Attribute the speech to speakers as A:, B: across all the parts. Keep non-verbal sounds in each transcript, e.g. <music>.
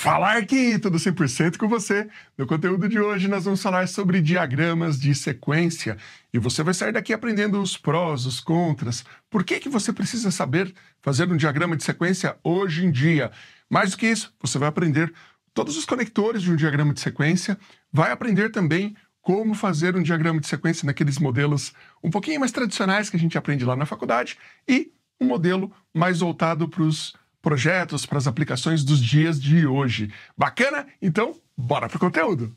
A: Falar que tudo 100% com você. No conteúdo de hoje nós vamos falar sobre diagramas de sequência e você vai sair daqui aprendendo os prós, os contras. Por que que você precisa saber fazer um diagrama de sequência hoje em dia? Mais do que isso, você vai aprender todos os conectores de um diagrama de sequência, vai aprender também como fazer um diagrama de sequência naqueles modelos um pouquinho mais tradicionais que a gente aprende lá na faculdade e um modelo mais voltado para os projetos, para as aplicações dos dias de hoje. Bacana? Então, bora pro conteúdo!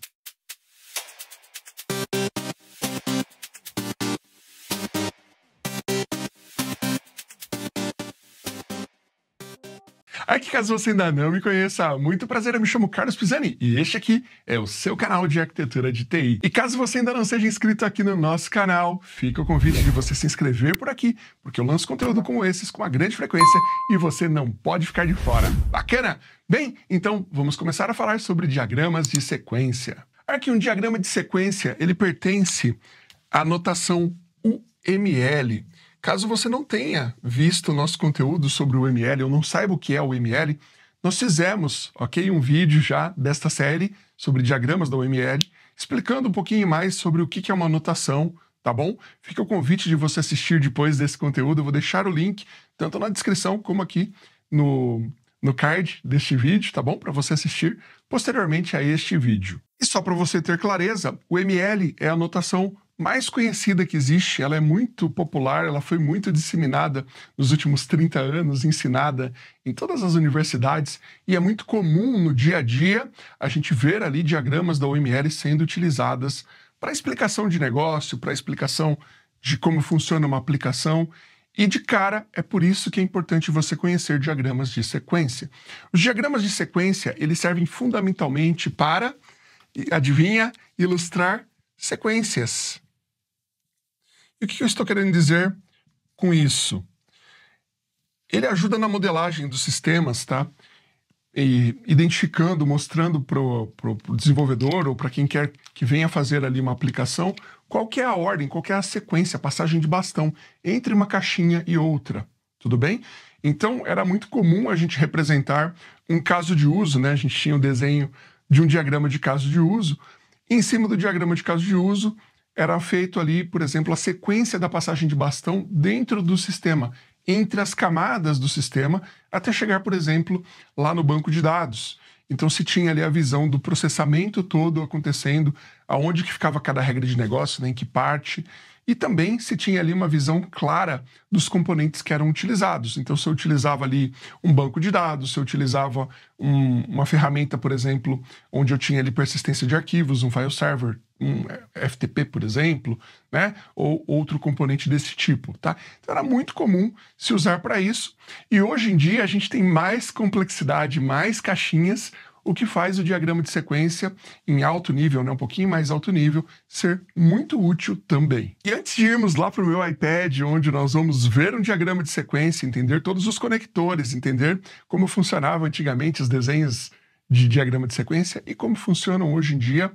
A: Aqui, caso você ainda não me conheça, muito prazer, eu me chamo Carlos Pisani e este aqui é o seu canal de arquitetura de TI. E caso você ainda não seja inscrito aqui no nosso canal, fica o convite de você se inscrever por aqui, porque eu lanço conteúdo como esses com uma grande frequência e você não pode ficar de fora. Bacana? Bem, então vamos começar a falar sobre diagramas de sequência. Aqui, um diagrama de sequência, ele pertence à notação UML, Caso você não tenha visto nosso conteúdo sobre o ML ou não saiba o que é o ML, nós fizemos, ok, um vídeo já desta série sobre diagramas da UML, explicando um pouquinho mais sobre o que é uma anotação, tá bom? Fica o convite de você assistir depois desse conteúdo, eu vou deixar o link tanto na descrição como aqui no, no card deste vídeo, tá bom? Para você assistir posteriormente a este vídeo. E só para você ter clareza, o ML é a anotação mais conhecida que existe, ela é muito popular, ela foi muito disseminada nos últimos 30 anos, ensinada em todas as universidades e é muito comum no dia a dia a gente ver ali diagramas da OMR sendo utilizadas para explicação de negócio, para explicação de como funciona uma aplicação. E de cara, é por isso que é importante você conhecer diagramas de sequência. Os diagramas de sequência, eles servem fundamentalmente para, adivinha, ilustrar sequências. E o que eu estou querendo dizer com isso? Ele ajuda na modelagem dos sistemas, tá? E identificando, mostrando para o desenvolvedor ou para quem quer que venha fazer ali uma aplicação qual que é a ordem, qual que é a sequência, a passagem de bastão entre uma caixinha e outra, tudo bem? Então era muito comum a gente representar um caso de uso, né? A gente tinha o um desenho de um diagrama de caso de uso, e em cima do diagrama de caso de uso era feito ali, por exemplo, a sequência da passagem de bastão dentro do sistema, entre as camadas do sistema, até chegar, por exemplo, lá no banco de dados. Então se tinha ali a visão do processamento todo acontecendo, aonde que ficava cada regra de negócio, né, em que parte, e também se tinha ali uma visão clara dos componentes que eram utilizados. Então se eu utilizava ali um banco de dados, se eu utilizava um, uma ferramenta, por exemplo, onde eu tinha ali persistência de arquivos, um file server, um é, FTP, por exemplo, né? ou outro componente desse tipo. Tá? Então era muito comum se usar para isso, e hoje em dia a gente tem mais complexidade, mais caixinhas, o que faz o diagrama de sequência em alto nível, né, um pouquinho mais alto nível, ser muito útil também. E antes de irmos lá para o meu iPad, onde nós vamos ver um diagrama de sequência, entender todos os conectores, entender como funcionavam antigamente os desenhos de diagrama de sequência e como funcionam hoje em dia,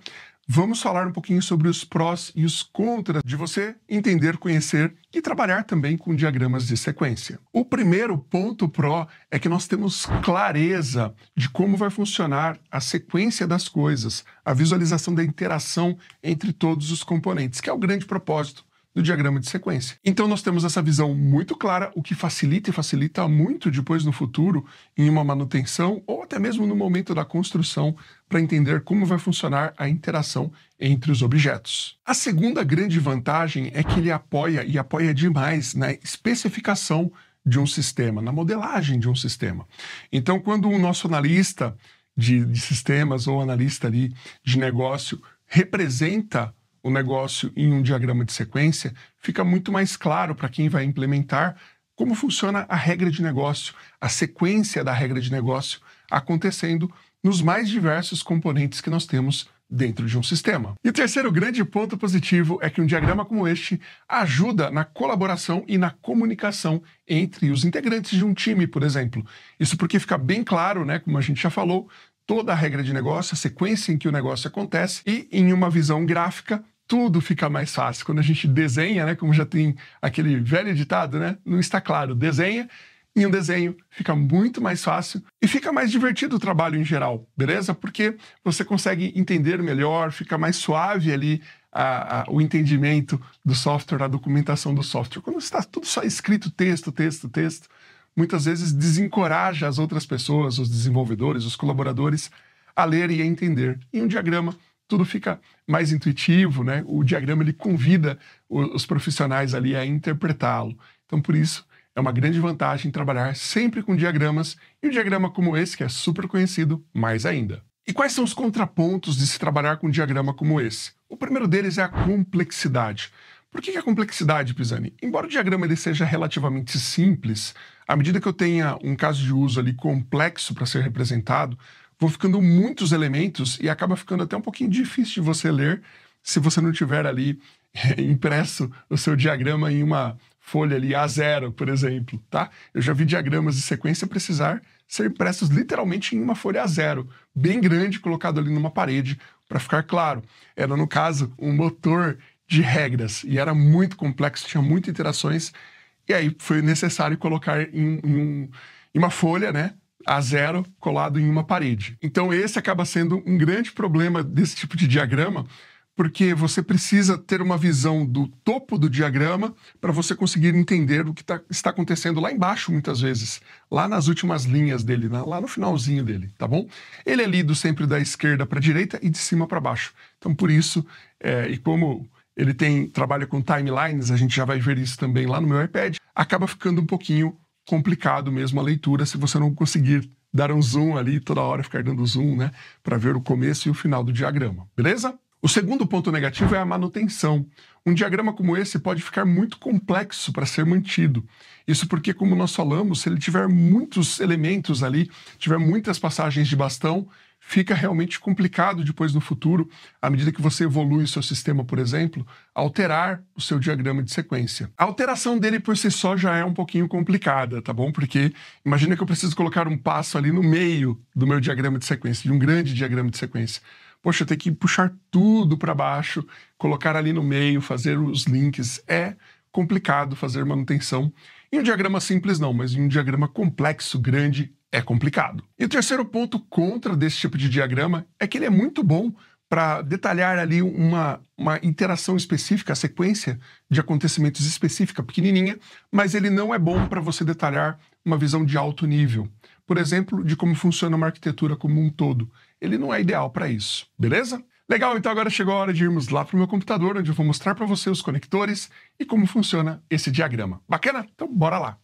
A: vamos falar um pouquinho sobre os prós e os contras de você entender, conhecer e trabalhar também com diagramas de sequência. O primeiro ponto pró é que nós temos clareza de como vai funcionar a sequência das coisas, a visualização da interação entre todos os componentes, que é o grande propósito do diagrama de sequência. Então nós temos essa visão muito clara, o que facilita e facilita muito depois no futuro em uma manutenção ou até mesmo no momento da construção para entender como vai funcionar a interação entre os objetos. A segunda grande vantagem é que ele apoia e apoia demais na especificação de um sistema, na modelagem de um sistema. Então quando o nosso analista de, de sistemas ou analista ali de negócio representa o negócio em um diagrama de sequência, fica muito mais claro para quem vai implementar como funciona a regra de negócio, a sequência da regra de negócio acontecendo nos mais diversos componentes que nós temos dentro de um sistema. E o terceiro grande ponto positivo é que um diagrama como este ajuda na colaboração e na comunicação entre os integrantes de um time, por exemplo. Isso porque fica bem claro, né, como a gente já falou, toda a regra de negócio, a sequência em que o negócio acontece e em uma visão gráfica tudo fica mais fácil. Quando a gente desenha, né, como já tem aquele velho ditado, né, não está claro, desenha, e um desenho fica muito mais fácil e fica mais divertido o trabalho em geral, beleza? Porque você consegue entender melhor, fica mais suave ali a, a, o entendimento do software, a documentação do software. Quando está tudo só escrito, texto, texto, texto, muitas vezes desencoraja as outras pessoas, os desenvolvedores, os colaboradores, a ler e a entender. E um diagrama tudo fica mais intuitivo, né? O diagrama ele convida os profissionais ali a interpretá-lo. Então, por isso, é uma grande vantagem trabalhar sempre com diagramas e um diagrama como esse, que é super conhecido, mais ainda. E quais são os contrapontos de se trabalhar com um diagrama como esse? O primeiro deles é a complexidade. Por que a complexidade, Pisani? Embora o diagrama ele seja relativamente simples, à medida que eu tenha um caso de uso ali complexo para ser representado, vão ficando muitos elementos e acaba ficando até um pouquinho difícil de você ler se você não tiver ali eh, impresso o seu diagrama em uma folha ali A0, por exemplo, tá? Eu já vi diagramas de sequência precisar ser impressos literalmente em uma folha A0, bem grande, colocado ali numa parede, para ficar claro. Era, no caso, um motor de regras e era muito complexo, tinha muitas interações, e aí foi necessário colocar em, em, um, em uma folha, né? a zero colado em uma parede. Então, esse acaba sendo um grande problema desse tipo de diagrama, porque você precisa ter uma visão do topo do diagrama para você conseguir entender o que tá, está acontecendo lá embaixo, muitas vezes, lá nas últimas linhas dele, lá no finalzinho dele, tá bom? Ele é lido sempre da esquerda para a direita e de cima para baixo. Então, por isso, é, e como ele tem trabalha com timelines, a gente já vai ver isso também lá no meu iPad, acaba ficando um pouquinho complicado mesmo a leitura se você não conseguir dar um zoom ali toda hora, ficar dando zoom, né, para ver o começo e o final do diagrama, beleza? O segundo ponto negativo é a manutenção. Um diagrama como esse pode ficar muito complexo para ser mantido. Isso porque, como nós falamos, se ele tiver muitos elementos ali, tiver muitas passagens de bastão, fica realmente complicado depois no futuro, à medida que você evolui o seu sistema, por exemplo, alterar o seu diagrama de sequência. A alteração dele por si só já é um pouquinho complicada, tá bom? Porque imagina que eu preciso colocar um passo ali no meio do meu diagrama de sequência, de um grande diagrama de sequência. Poxa, eu tenho que puxar tudo para baixo, colocar ali no meio, fazer os links. É complicado fazer manutenção. Em um diagrama simples, não, mas em um diagrama complexo, grande, é complicado. E o terceiro ponto contra desse tipo de diagrama é que ele é muito bom para detalhar ali uma, uma interação específica, a sequência de acontecimentos específica, pequenininha, mas ele não é bom para você detalhar uma visão de alto nível. Por exemplo, de como funciona uma arquitetura como um todo. Ele não é ideal para isso, beleza? Legal, então agora chegou a hora de irmos lá para o meu computador, onde eu vou mostrar para você os conectores e como funciona esse diagrama. Bacana? Então bora lá!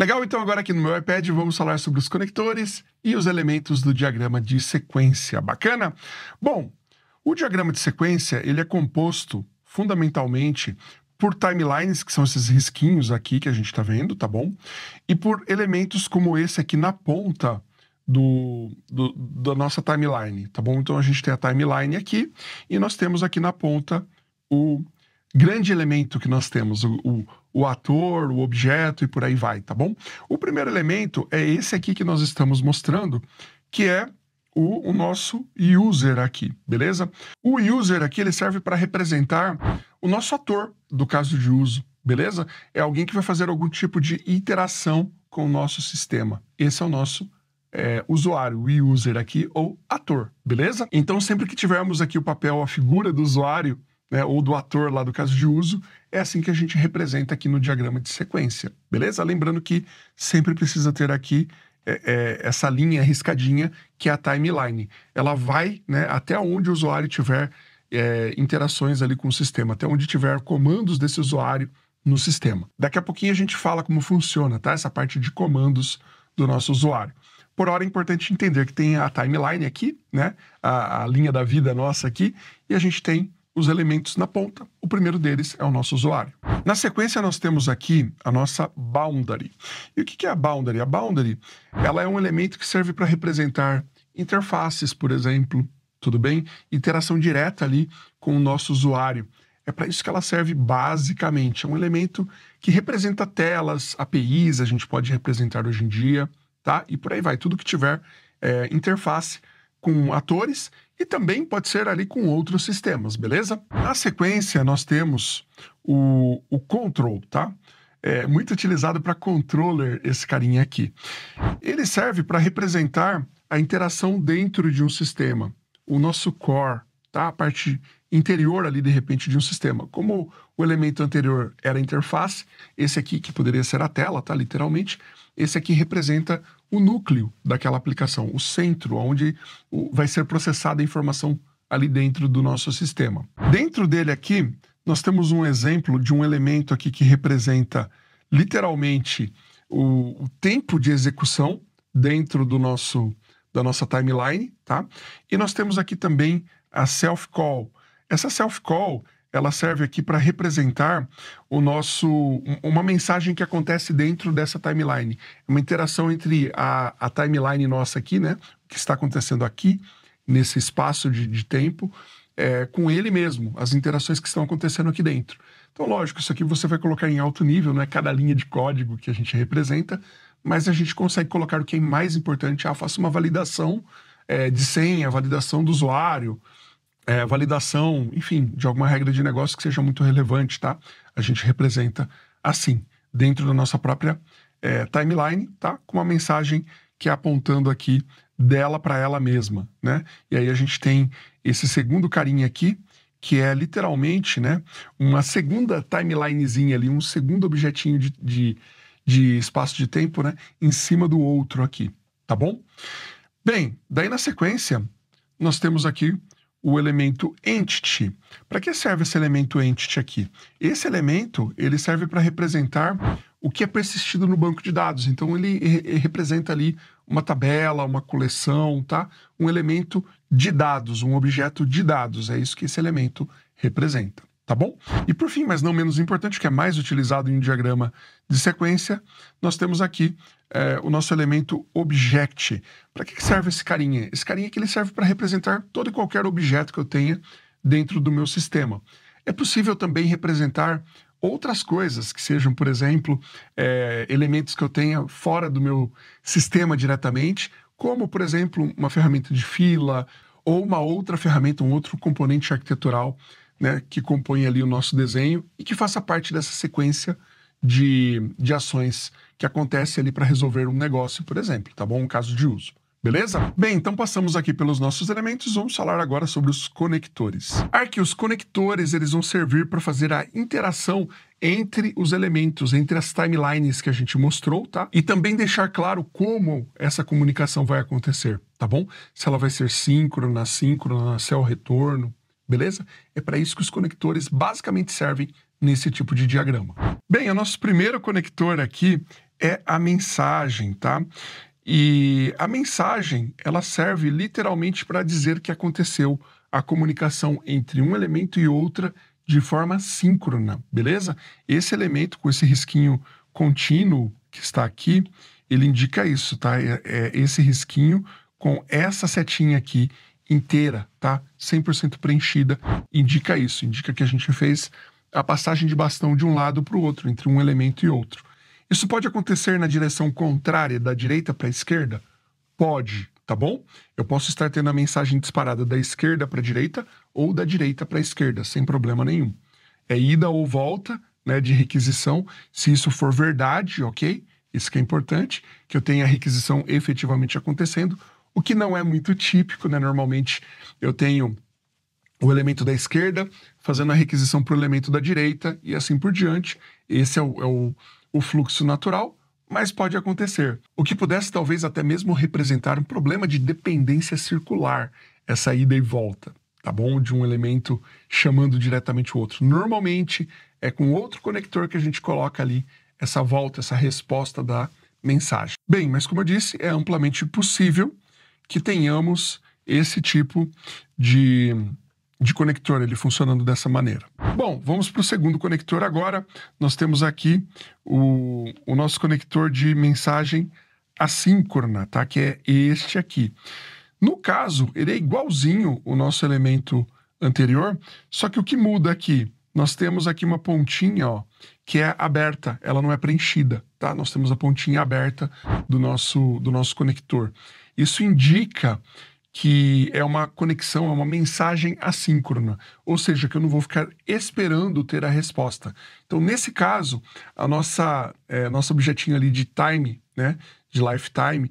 A: Legal, então agora aqui no meu iPad vamos falar sobre os conectores e os elementos do diagrama de sequência. Bacana? Bom, o diagrama de sequência ele é composto fundamentalmente por timelines, que são esses risquinhos aqui que a gente está vendo, tá bom? E por elementos como esse aqui na ponta do, do, da nossa timeline, tá bom? Então a gente tem a timeline aqui e nós temos aqui na ponta o grande elemento que nós temos, o, o, o, ator, o objeto e por aí vai, tá bom? O primeiro elemento é esse aqui que nós estamos mostrando, que é o, o nosso user aqui, beleza? O user aqui ele serve para representar o nosso ator do caso de uso, beleza? É alguém que vai fazer algum tipo de interação com o nosso sistema. Esse é o nosso é, usuário, o user aqui, ou ator, beleza? Então, sempre que tivermos aqui o papel, a figura do usuário, né, ou do ator lá do caso de uso, é assim que a gente representa aqui no diagrama de sequência, beleza? Lembrando que sempre precisa ter aqui é, é, essa linha riscadinha que é a timeline. Ela vai né, até onde o usuário tiver é, interações ali com o sistema, até onde tiver comandos desse usuário no sistema. Daqui a pouquinho a gente fala como funciona, tá? Essa parte de comandos do nosso usuário. Por hora é importante entender que tem a timeline aqui, né? A, a linha da vida nossa aqui, e a gente tem os elementos na ponta. O primeiro deles é o nosso usuário. Na sequência, nós temos aqui a nossa boundary. E o que é a boundary? A boundary ela é um elemento que serve para representar interfaces, por exemplo, tudo bem? Interação direta ali com o nosso usuário. É para isso que ela serve basicamente. É um elemento que representa telas, APIs, a gente pode representar hoje em dia, tá? E por aí vai. Tudo que tiver é, interface com atores e também pode ser ali com outros sistemas, beleza? Na sequência, nós temos o, o control, tá? É muito utilizado para controller esse carinha aqui. Ele serve para representar a interação dentro de um sistema, o nosso core, tá? A parte interior ali de repente de um sistema. Como o elemento anterior era interface, esse aqui que poderia ser a tela, tá? Literalmente, esse aqui representa o núcleo daquela aplicação, o centro onde vai ser processada a informação ali dentro do nosso sistema. Dentro dele aqui, nós temos um exemplo de um elemento aqui que representa literalmente o, o tempo de execução dentro do nosso da nossa timeline, tá? E nós temos aqui também a self call. Essa self call ela serve aqui para representar o nosso uma mensagem que acontece dentro dessa timeline. É uma interação entre a, a timeline nossa aqui, né? O que está acontecendo aqui, nesse espaço de, de tempo, é, com ele mesmo, as interações que estão acontecendo aqui dentro. Então, lógico, isso aqui você vai colocar em alto nível, né? Cada linha de código que a gente representa, mas a gente consegue colocar o que é mais importante. Ah, faça uma validação é, de senha, validação do usuário, é, validação, enfim, de alguma regra de negócio que seja muito relevante, tá? A gente representa assim, dentro da nossa própria é, timeline, tá? Com uma mensagem que é apontando aqui dela para ela mesma, né? E aí a gente tem esse segundo carinha aqui, que é literalmente, né, uma segunda timelinezinha ali, um segundo objetinho de, de, de espaço de tempo, né, em cima do outro aqui, tá bom? Bem, daí na sequência, nós temos aqui o elemento entity. Para que serve esse elemento entity aqui? Esse elemento ele serve para representar o que é persistido no banco de dados. Então ele re representa ali uma tabela, uma coleção, tá? Um elemento de dados, um objeto de dados. É isso que esse elemento representa tá bom? E por fim, mas não menos importante, que é mais utilizado em um diagrama de sequência, nós temos aqui é, o nosso elemento object. Para que serve esse carinha? Esse carinha que ele serve para representar todo e qualquer objeto que eu tenha dentro do meu sistema. É possível também representar outras coisas, que sejam, por exemplo, é, elementos que eu tenha fora do meu sistema diretamente, como, por exemplo, uma ferramenta de fila ou uma outra ferramenta, um outro componente arquitetural né, que compõe ali o nosso desenho e que faça parte dessa sequência de, de ações que acontece ali para resolver um negócio, por exemplo, tá bom? Um caso de uso. Beleza? Bem, então passamos aqui pelos nossos elementos, vamos falar agora sobre os conectores. Aqui, os conectores eles vão servir para fazer a interação entre os elementos, entre as timelines que a gente mostrou, tá? E também deixar claro como essa comunicação vai acontecer, tá bom? Se ela vai ser síncrona, assíncrona, se é o retorno, beleza? É para isso que os conectores basicamente servem nesse tipo de diagrama. Bem, o nosso primeiro conector aqui é a mensagem, tá? E a mensagem, ela serve literalmente para dizer que aconteceu a comunicação entre um elemento e outra de forma síncrona, beleza? Esse elemento com esse risquinho contínuo que está aqui, ele indica isso, tá? É, é esse risquinho com essa setinha aqui inteira, tá? 100% preenchida, indica isso, indica que a gente fez a passagem de bastão de um lado para o outro, entre um elemento e outro. Isso pode acontecer na direção contrária, da direita para a esquerda? Pode, tá bom? Eu posso estar tendo a mensagem disparada da esquerda para a direita ou da direita para a esquerda, sem problema nenhum. É ida ou volta né, de requisição, se isso for verdade, ok? Isso que é importante, que eu tenha a requisição efetivamente acontecendo, o que não é muito típico, né? Normalmente eu tenho o elemento da esquerda fazendo a requisição para o elemento da direita e assim por diante. Esse é o, é o, o fluxo natural, mas pode acontecer. O que pudesse talvez até mesmo representar um problema de dependência circular, essa ida e volta, tá bom? De um elemento chamando diretamente o outro. Normalmente é com outro conector que a gente coloca ali essa volta, essa resposta da mensagem. Bem, mas como eu disse, é amplamente possível que tenhamos esse tipo de, de conector, ele funcionando dessa maneira. Bom, vamos para o segundo conector agora. Nós temos aqui o, o nosso conector de mensagem assíncrona, tá? Que é este aqui. No caso, ele é igualzinho o nosso elemento anterior, só que o que muda aqui? Nós temos aqui uma pontinha, ó, que é aberta, ela não é preenchida, tá? Nós temos a pontinha aberta do nosso do nosso conector. Isso indica que é uma conexão, é uma mensagem assíncrona, ou seja, que eu não vou ficar esperando ter a resposta. Então, nesse caso, a nossa é, nosso objetinho ali de time, né, de lifetime,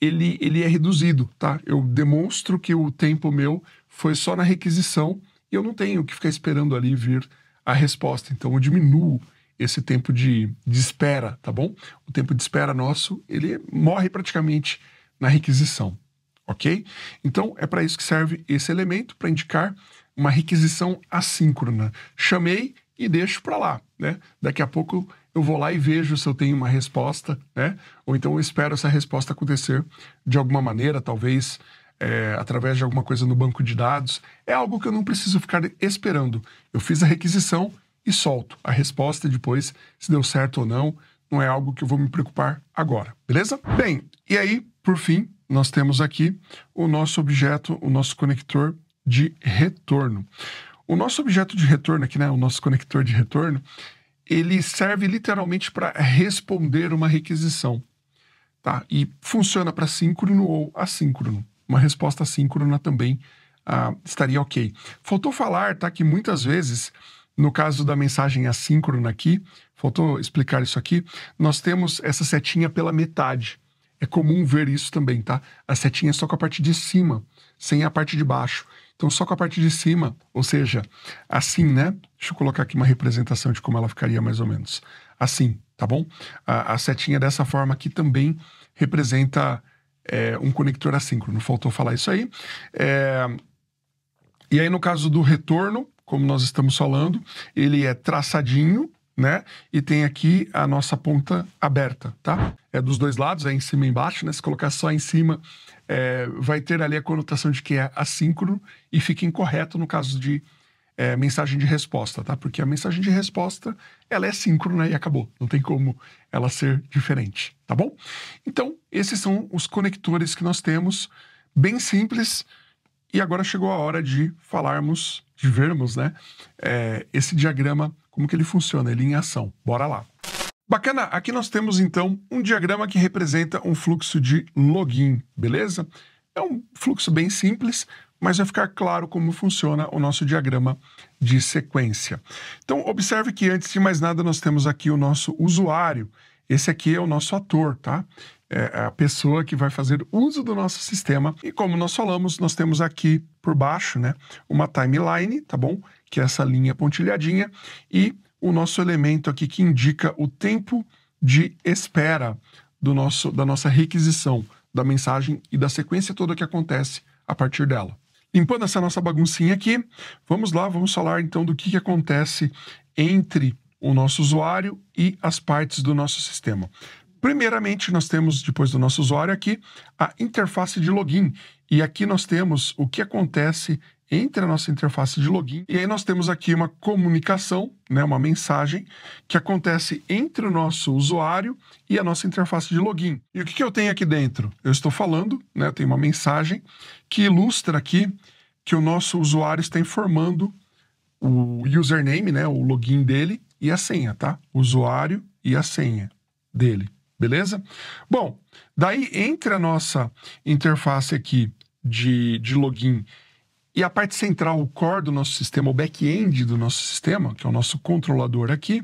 A: ele, ele é reduzido, tá? Eu demonstro que o tempo meu foi só na requisição e eu não tenho que ficar esperando ali vir a resposta. Então, eu diminuo esse tempo de, de espera, tá bom? O tempo de espera nosso, ele morre praticamente na requisição, ok? Então, é para isso que serve esse elemento, para indicar uma requisição assíncrona. Chamei e deixo para lá, né? Daqui a pouco eu vou lá e vejo se eu tenho uma resposta, né? Ou então eu espero essa resposta acontecer de alguma maneira, talvez é, através de alguma coisa no banco de dados. É algo que eu não preciso ficar esperando. Eu fiz a requisição e solto a resposta depois, se deu certo ou não. Não é algo que eu vou me preocupar agora, beleza? Bem, e aí por fim, nós temos aqui o nosso objeto, o nosso conector de retorno. O nosso objeto de retorno aqui, né, o nosso conector de retorno, ele serve literalmente para responder uma requisição. Tá? E funciona para síncrono ou assíncrono. Uma resposta assíncrona também ah, estaria ok. Faltou falar tá, que muitas vezes, no caso da mensagem assíncrona aqui, faltou explicar isso aqui, nós temos essa setinha pela metade. É comum ver isso também, tá? A setinha é só com a parte de cima, sem a parte de baixo. Então, só com a parte de cima, ou seja, assim, né? Deixa eu colocar aqui uma representação de como ela ficaria mais ou menos. Assim, tá bom? A, a setinha dessa forma aqui também representa é, um conector assíncrono. Faltou falar isso aí. É... E aí, no caso do retorno, como nós estamos falando, ele é traçadinho, né? E tem aqui a nossa ponta aberta, tá? É dos dois lados, é em cima e embaixo, né? Se colocar só em cima, é, vai ter ali a conotação de que é assíncrono e fica incorreto no caso de é, mensagem de resposta, tá? Porque a mensagem de resposta, ela é síncrona e acabou. Não tem como ela ser diferente, tá bom? Então, esses são os conectores que nós temos, bem simples. E agora chegou a hora de falarmos, de vermos, né? É, esse diagrama como que ele funciona, ele em ação. Bora lá. Bacana, aqui nós temos então um diagrama que representa um fluxo de login, beleza? É um fluxo bem simples, mas vai ficar claro como funciona o nosso diagrama de sequência. Então, observe que antes de mais nada nós temos aqui o nosso usuário. Esse aqui é o nosso ator, tá? É a pessoa que vai fazer uso do nosso sistema. E como nós falamos, nós temos aqui por baixo, né, uma timeline, tá bom? que é essa linha pontilhadinha, e o nosso elemento aqui que indica o tempo de espera do nosso, da nossa requisição, da mensagem e da sequência toda que acontece a partir dela. Limpando essa nossa baguncinha aqui, vamos lá, vamos falar então do que, que acontece entre o nosso usuário e as partes do nosso sistema. Primeiramente, nós temos, depois do nosso usuário aqui, a interface de login. E aqui nós temos o que acontece entre a nossa interface de login. E aí nós temos aqui uma comunicação, né, uma mensagem, que acontece entre o nosso usuário e a nossa interface de login. E o que, que eu tenho aqui dentro? Eu estou falando, né, eu tenho uma mensagem que ilustra aqui que o nosso usuário está informando o username, né, o login dele e a senha, tá? usuário e a senha dele, beleza? Bom, daí entre a nossa interface aqui de, de login e a parte central, o core do nosso sistema, o back-end do nosso sistema, que é o nosso controlador aqui,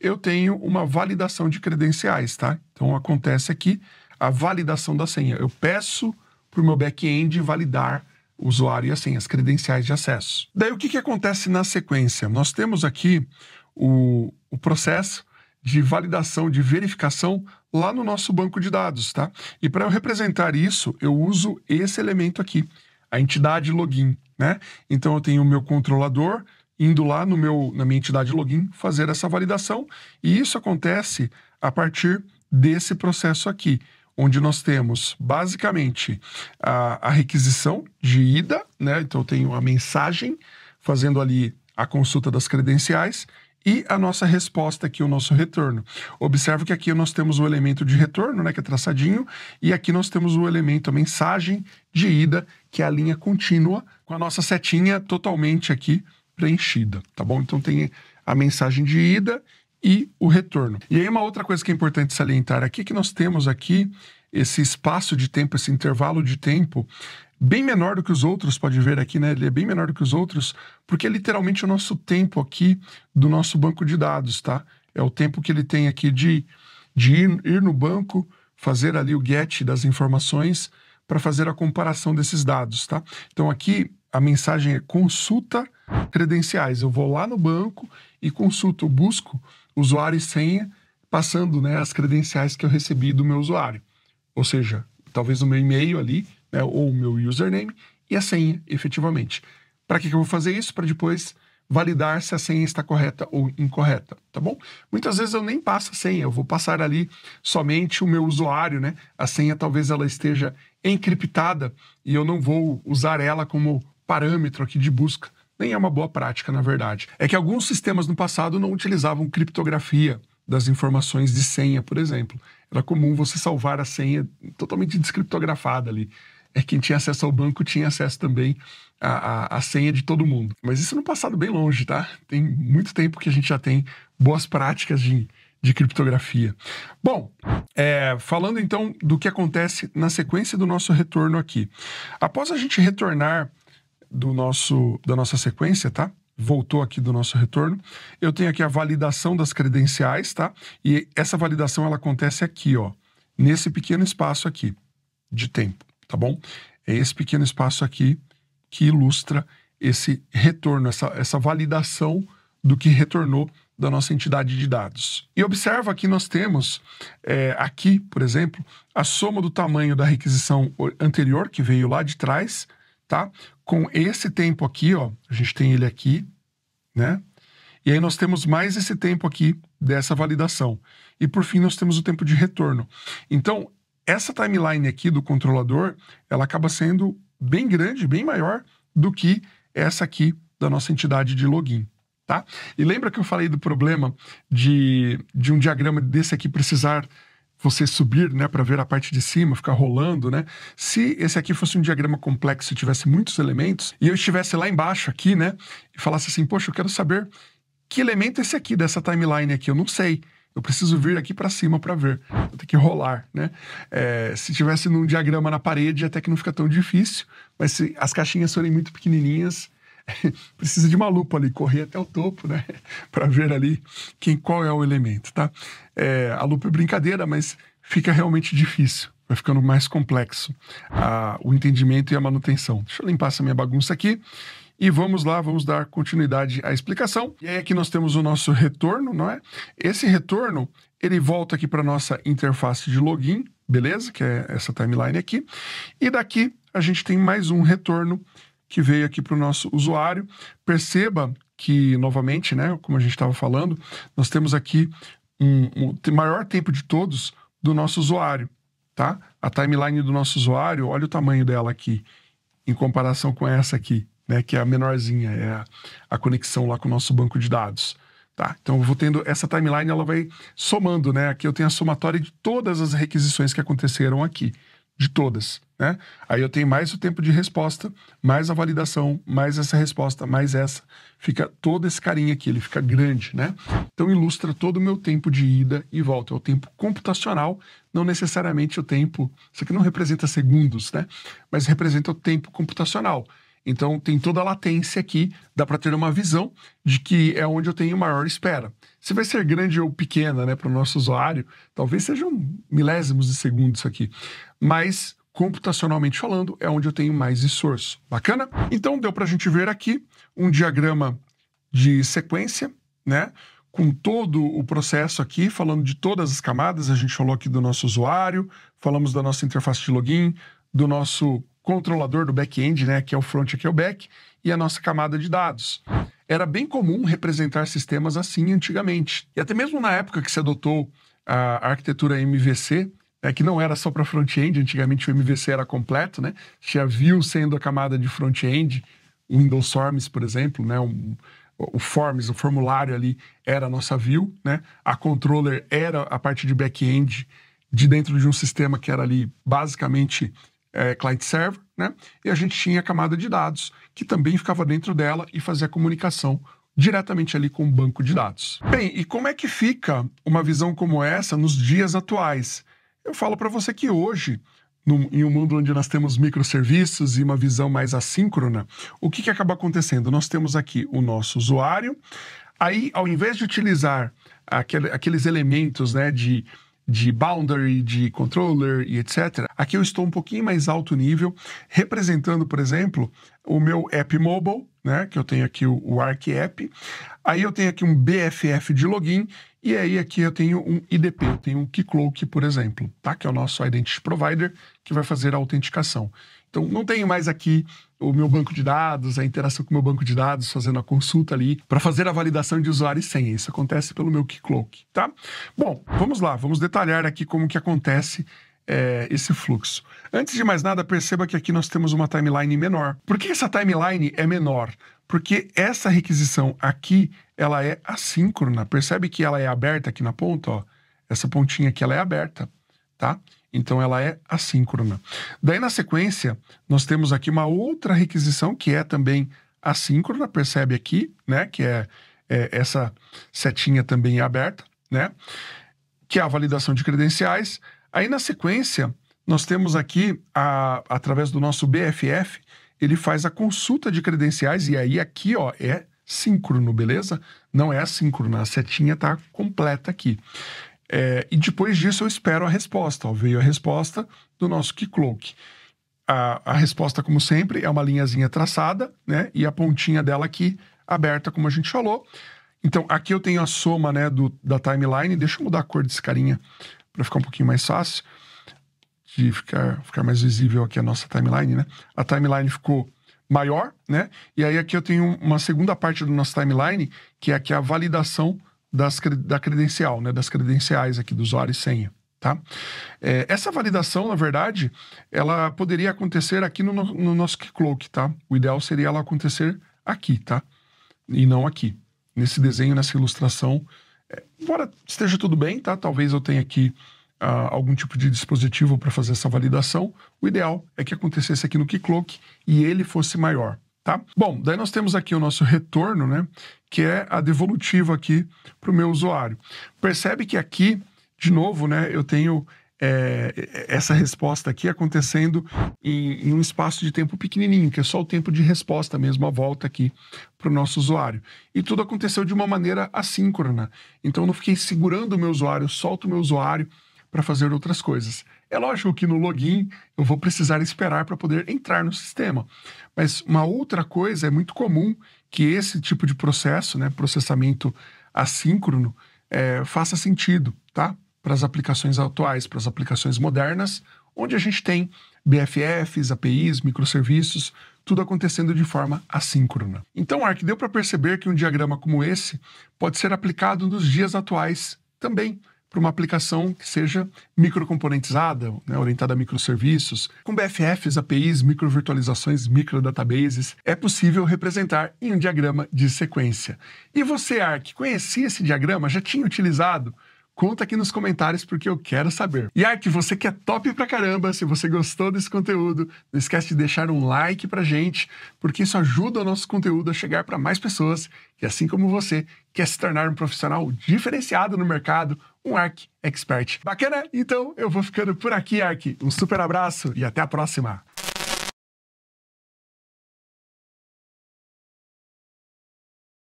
A: eu tenho uma validação de credenciais, tá? Então acontece aqui a validação da senha. Eu peço para o meu back-end validar o usuário e a senha, as credenciais de acesso. Daí o que, que acontece na sequência? Nós temos aqui o, o processo de validação, de verificação lá no nosso banco de dados, tá? E para eu representar isso, eu uso esse elemento aqui, a entidade login. Né? Então eu tenho o meu controlador indo lá no meu, na minha entidade login fazer essa validação e isso acontece a partir desse processo aqui, onde nós temos basicamente a, a requisição de ida, né? Então eu tenho a mensagem fazendo ali a consulta das credenciais e a nossa resposta aqui, o nosso retorno. Observe que aqui nós temos o elemento de retorno, né, que é traçadinho, e aqui nós temos o elemento, a mensagem de ida, que é a linha contínua, com a nossa setinha totalmente aqui preenchida, tá bom? Então tem a mensagem de ida e o retorno. E aí uma outra coisa que é importante salientar aqui é que nós temos aqui esse espaço de tempo, esse intervalo de tempo bem menor do que os outros, pode ver aqui, né? Ele é bem menor do que os outros, porque é literalmente o nosso tempo aqui do nosso banco de dados, tá? É o tempo que ele tem aqui de, de ir, ir no banco, fazer ali o get das informações para fazer a comparação desses dados, tá? Então aqui a mensagem é consulta credenciais. Eu vou lá no banco e consulto, busco usuário e senha, passando né, as credenciais que eu recebi do meu usuário. Ou seja, talvez o meu e-mail ali, né, ou o meu username e a senha, efetivamente. Para que, que eu vou fazer isso? Para depois validar se a senha está correta ou incorreta, tá bom? Muitas vezes eu nem passo a senha, eu vou passar ali somente o meu usuário, né? A senha talvez ela esteja encriptada e eu não vou usar ela como parâmetro aqui de busca nem é uma boa prática, na verdade. É que alguns sistemas no passado não utilizavam criptografia das informações de senha, por exemplo. Era comum você salvar a senha totalmente descriptografada ali. É quem tinha acesso ao banco tinha acesso também à, à, à senha de todo mundo. Mas isso no passado bem longe, tá? Tem muito tempo que a gente já tem boas práticas de, de criptografia. Bom, é, falando então do que acontece na sequência do nosso retorno aqui. Após a gente retornar do nosso, da nossa sequência, tá? Voltou aqui do nosso retorno. Eu tenho aqui a validação das credenciais, tá? E essa validação ela acontece aqui, ó, nesse pequeno espaço aqui de tempo, tá bom? É esse pequeno espaço aqui que ilustra esse retorno, essa, essa validação do que retornou da nossa entidade de dados. E observa que nós temos é, aqui, por exemplo, a soma do tamanho da requisição anterior, que veio lá de trás, tá? com esse tempo aqui, ó, a gente tem ele aqui, né? E aí nós temos mais esse tempo aqui dessa validação. E por fim nós temos o tempo de retorno. Então, essa timeline aqui do controlador, ela acaba sendo bem grande, bem maior do que essa aqui da nossa entidade de login. Tá? E lembra que eu falei do problema de, de um diagrama desse aqui precisar você subir, né, para ver a parte de cima, ficar rolando, né? Se esse aqui fosse um diagrama complexo tivesse muitos elementos, e eu estivesse lá embaixo aqui, né, e falasse assim, poxa, eu quero saber que elemento é esse aqui dessa timeline aqui, eu não sei. Eu preciso vir aqui para cima para ver. Eu tenho que rolar, né? É, se tivesse num diagrama na parede, até que não fica tão difícil, mas se as caixinhas forem muito pequenininhas, <laughs> precisa de uma lupa ali, correr até o topo, né? <laughs> Para ver ali quem, qual é o elemento, tá? É, a lupa é brincadeira, mas fica realmente difícil. Vai ficando mais complexo a, o entendimento e a manutenção. Deixa eu limpar essa minha bagunça aqui. E vamos lá, vamos dar continuidade à explicação. E aí aqui nós temos o nosso retorno, não é? Esse retorno, ele volta aqui para nossa interface de login, beleza? Que é essa timeline aqui. E daqui a gente tem mais um retorno que veio aqui para o nosso usuário. Perceba que, novamente, né, como a gente estava falando, nós temos aqui um, um maior tempo de todos do nosso usuário, tá? A timeline do nosso usuário, olha o tamanho dela aqui, em comparação com essa aqui, né, que é a menorzinha, é a, a conexão lá com o nosso banco de dados. Tá, então eu vou tendo essa timeline, ela vai somando, né? Aqui eu tenho a somatória de todas as requisições que aconteceram aqui de todas. Né? Aí eu tenho mais o tempo de resposta, mais a validação, mais essa resposta, mais essa. Fica todo esse carinha aqui, ele fica grande, né? Então ilustra todo o meu tempo de ida e volta. É o tempo computacional, não necessariamente o tempo. Isso aqui não representa segundos, né? Mas representa o tempo computacional. Então, tem toda a latência aqui, dá para ter uma visão de que é onde eu tenho maior espera. Se vai ser grande ou pequena né, para o nosso usuário, talvez sejam milésimos de segundo isso aqui. Mas, computacionalmente falando, é onde eu tenho mais esforço. Bacana? Então, deu para a gente ver aqui um diagrama de sequência, né? com todo o processo aqui, falando de todas as camadas. A gente falou aqui do nosso usuário, falamos da nossa interface de login, do nosso controlador do back-end, né? que é o front, aqui é o back, e a nossa camada de dados. Era bem comum representar sistemas assim antigamente. E até mesmo na época que se adotou a arquitetura MVC, né, que não era só para front-end, antigamente o MVC era completo, né? Tinha view sendo a camada de front-end, o Windows Forms, por exemplo, né? Um, o Forms, o formulário ali, era a nossa view, né? A controller era a parte de back-end de dentro de um sistema que era ali basicamente é, client server, né? E a gente tinha a camada de dados que também ficava dentro dela e fazia comunicação diretamente ali com o banco de dados. Bem, e como é que fica uma visão como essa nos dias atuais? Eu falo para você que hoje no, em um mundo onde nós temos microserviços e uma visão mais assíncrona, o que, que acaba acontecendo? Nós temos aqui o nosso usuário, aí, ao invés de utilizar aquele, aqueles elementos né, de de boundary, de controller e etc. Aqui eu estou um pouquinho mais alto nível, representando, por exemplo, o meu app mobile, né, que eu tenho aqui o, o Arc App. Aí eu tenho aqui um BFF de login e aí aqui eu tenho um IDP, eu tenho um Keycloak, por exemplo, tá? que é o nosso Identity Provider, que vai fazer a autenticação. Então, não tenho mais aqui o meu banco de dados, a interação com o meu banco de dados, fazendo a consulta ali, para fazer a validação de usuário e senha. Isso acontece pelo meu Keycloak, tá? Bom, vamos lá, vamos detalhar aqui como que acontece é, esse fluxo. Antes de mais nada, perceba que aqui nós temos uma timeline menor. Por que essa timeline é menor? Porque essa requisição aqui, ela é assíncrona. Percebe que ela é aberta aqui na ponta, ó. Essa pontinha aqui, ela é aberta, tá? Então ela é assíncrona. Daí na sequência, nós temos aqui uma outra requisição que é também assíncrona, percebe aqui, né? Que é, é essa setinha também aberta, né? Que é a validação de credenciais. Aí na sequência, nós temos aqui, a, através do nosso BFF, ele faz a consulta de credenciais e aí aqui, ó, é síncrono, beleza? Não é assíncrona. a setinha tá completa aqui. É, e depois disso eu espero a resposta. Ó, veio a resposta do nosso Keycloak. A, a resposta, como sempre, é uma linhazinha traçada, né? E a pontinha dela aqui aberta, como a gente falou. Então, aqui eu tenho a soma né, do, da timeline. Deixa eu mudar a cor desse carinha para ficar um pouquinho mais fácil. De ficar, ficar mais visível aqui a nossa timeline, né? A timeline ficou maior, né? E aí aqui eu tenho uma segunda parte do nosso timeline, que é aqui a validação das, da credencial, né, das credenciais aqui do usuário e senha. Tá? É, essa validação, na verdade, ela poderia acontecer aqui no, no nosso Keycloak, tá? O ideal seria ela acontecer aqui, tá? E não aqui. Nesse desenho, nessa ilustração. É, embora esteja tudo bem, tá? Talvez eu tenha aqui uh, algum tipo de dispositivo para fazer essa validação. O ideal é que acontecesse aqui no Keycloak e ele fosse maior, tá? Bom, daí nós temos aqui o nosso retorno, né? Que é a devolutiva aqui para o meu usuário. Percebe que aqui, de novo, né? Eu tenho é, essa resposta aqui acontecendo em, em, um espaço de tempo pequenininho, que é só o tempo de resposta mesmo, a volta aqui para o nosso usuário. E tudo aconteceu de uma maneira assíncrona. Então, eu não fiquei segurando o meu usuário, solto o meu usuário para fazer outras coisas. É lógico que no login eu vou precisar esperar para poder entrar no sistema. Mas uma outra coisa é muito comum que esse tipo de processo, né, processamento assíncrono, é, faça sentido, tá? Para as aplicações atuais, para as aplicações modernas, onde a gente tem BFFs, APIs, microserviços, tudo acontecendo de forma assíncrona. Então, Ark, deu para perceber que um diagrama como esse pode ser aplicado nos dias atuais também, para uma aplicação que seja microcomponentizada, né, orientada a microserviços. Com BFFs, APIs, microvirtualizações, microdatabases, é possível representar em um diagrama de sequência. E você, Ark, conhecia esse diagrama? Já tinha utilizado? Conta aqui nos comentários porque eu quero saber. E Ark, você que é top pra caramba, se você gostou desse conteúdo, não esquece de deixar um like pra gente, porque isso ajuda o nosso conteúdo a chegar para mais pessoas que, assim como você, quer se tornar um profissional diferenciado no mercado, um ARC Expert. Bacana? Então eu vou ficando por aqui, ARC. Um super abraço e até a próxima!